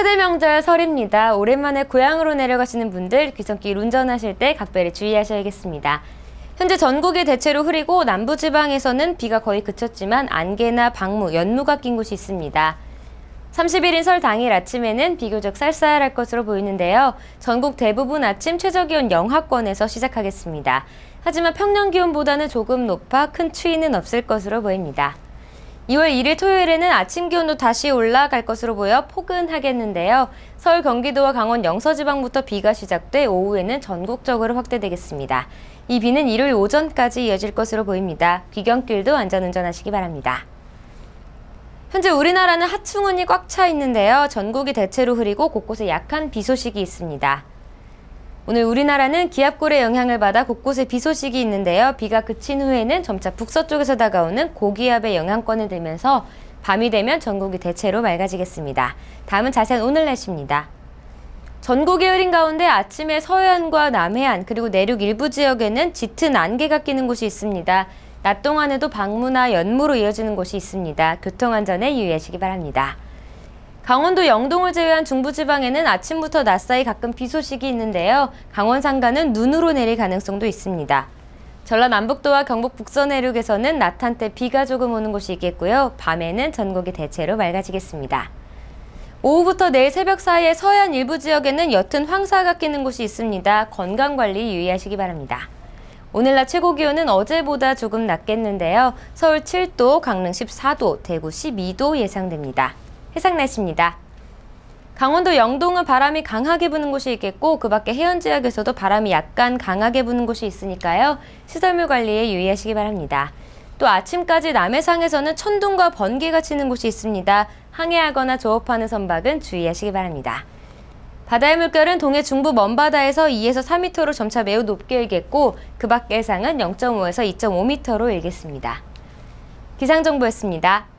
차세대 명절 설입니다. 오랜만에 고향으로 내려가시는 분들 귀성길 운전하실 때 각별히 주의하셔야겠습니다. 현재 전국이 대체로 흐리고 남부지방에서는 비가 거의 그쳤지만 안개나 방무, 연무가 낀 곳이 있습니다. 31일 설 당일 아침에는 비교적 쌀쌀할 것으로 보이는데요. 전국 대부분 아침 최저기온 영하권에서 시작하겠습니다. 하지만 평년 기온보다는 조금 높아 큰 추위는 없을 것으로 보입니다. 2월 1일 토요일에는 아침 기온도 다시 올라갈 것으로 보여 포근하겠는데요. 서울, 경기도와 강원 영서지방부터 비가 시작돼 오후에는 전국적으로 확대되겠습니다. 이 비는 일요일 오전까지 이어질 것으로 보입니다. 귀경길도 안전운전하시기 바랍니다. 현재 우리나라는 하충운이 꽉 차 있는데요. 전국이 대체로 흐리고 곳곳에 약한 비 소식이 있습니다. 오늘 우리나라는 기압골의 영향을 받아 곳곳에 비 소식이 있는데요. 비가 그친 후에는 점차 북서쪽에서 다가오는 고기압의 영향권을 들면서 밤이 되면 전국이 대체로 맑아지겠습니다. 다음은 자세한 오늘 날씨입니다. 전국의 흐린 가운데 아침에 서해안과 남해안 그리고 내륙 일부 지역에는 짙은 안개가 끼는 곳이 있습니다. 낮 동안에도 방문나 연무로 이어지는 곳이 있습니다. 교통안전에 유의하시기 바랍니다. 강원도 영동을 제외한 중부지방에는 아침부터 낮사이 가끔 비 소식이 있는데요. 강원 산간은 눈으로 내릴 가능성도 있습니다. 전라남북도와 경북 북서내륙에서는낮 한때 비가 조금 오는 곳이 있겠고요. 밤에는 전국이 대체로 맑아지겠습니다. 오후부터 내일 새벽 사이에 서해안 일부 지역에는 옅은 황사가 끼는 곳이 있습니다. 건강관리 유의하시기 바랍니다. 오늘 낮 최고 기온은 어제보다 조금 낮겠는데요. 서울 7도, 강릉 14도, 대구 12도 예상됩니다. 해상 날씨입니다. 강원도 영동은 바람이 강하게 부는 곳이 있겠고 그 밖에 해안 지역에서도 바람이 약간 강하게 부는 곳이 있으니까요. 시설물 관리에 유의하시기 바랍니다. 또 아침까지 남해상에서는 천둥과 번개가 치는 곳이 있습니다. 항해하거나 조업하는 선박은 주의하시기 바랍니다. 바다의 물결은 동해 중부 먼바다에서 2에서 4m로 점차 매우 높게 일겠고 그 밖의 해상은 0.5에서 2.5m로 일겠습니다. 기상정보였습니다.